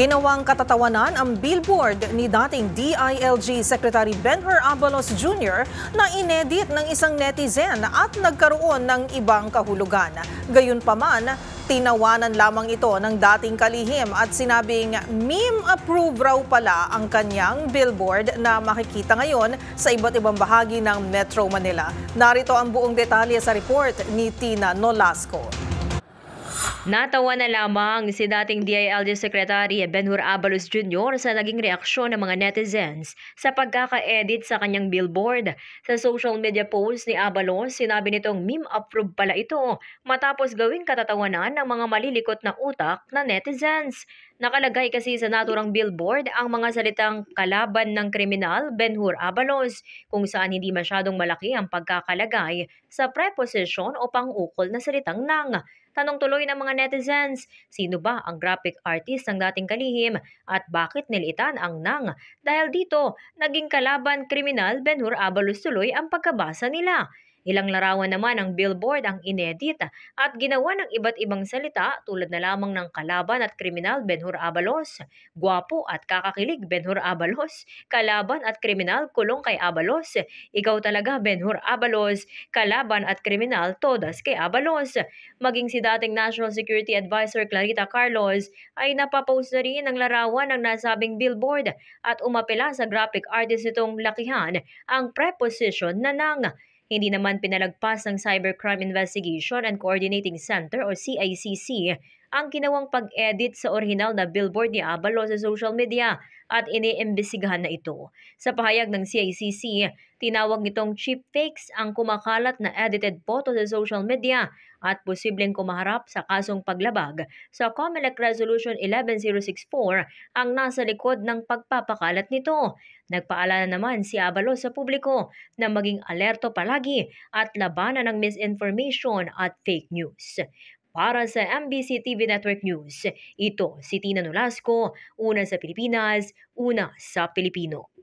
Ginawang katatawanan ang billboard ni dating DILG Secretary Benher Abalos Jr. na inedit ng isang netizen at nagkaroon ng ibang kahulugan. Gayunpaman, tinawanan lamang ito ng dating kalihim at sinabing meme-approve raw pala ang kanyang billboard na makikita ngayon sa iba't ibang bahagi ng Metro Manila. Narito ang buong detalye sa report ni Tina Nolasco. Natawa na lamang si dating DILG Secretary Benhur Abalos Jr. sa naging reaksyon ng mga netizens sa pagkaka-edit sa kanyang billboard. Sa social media post ni Abalos, sinabi nitong meme approved pala ito matapos gawing katatawanan ng mga malilikot na utak na netizens. Nakalagay kasi sa naturang billboard ang mga salitang kalaban ng kriminal Benhur Abalos kung saan hindi masyadong malaki ang pagkakalagay sa preposition o pangukol na salitang nang. Tanong tuloy ng mga netizens, sino ba ang graphic artist ng dating kalihim at bakit nilitan ang nang? Dahil dito, naging kalaban kriminal Benhur Abalos tuloy ang pagkabasa nila. Ilang larawan naman ang billboard ang inedit at ginawa ng iba't ibang salita tulad na lamang ng kalaban at kriminal Benhur Abalos, guwapo at kakakilig Benhur Abalos, kalaban at kriminal kulong kay Abalos, ikaw talaga Benhur Abalos, kalaban at kriminal todas kay Abalos. Maging si dating National Security Advisor Clarita Carlos ay napapost na rin ang larawan ng nasabing billboard at umapela sa graphic artist nitong lakihan ang preposition na nang. Hindi naman pinalagpas ng Cybercrime Investigation and Coordinating Center o CICC ang ginawang pag-edit sa orihinal na billboard ni Abalo sa social media at iniimbestigahan na ito. Sa pahayag ng CICC, tinawag nitong cheap fakes ang kumakalat na edited photo sa social media at posibleng kumaharap sa kasong paglabag sa COMELEC Resolution 11064 ang nasa likod ng pagpapakalat nito. Nagpaalala naman si Abalo sa publiko na maging alerto palagi at labanan ng misinformation at fake news. Para sa MBC TV Network News, ito si Tina Nolasco, una sa Pilipinas, una sa Pilipino.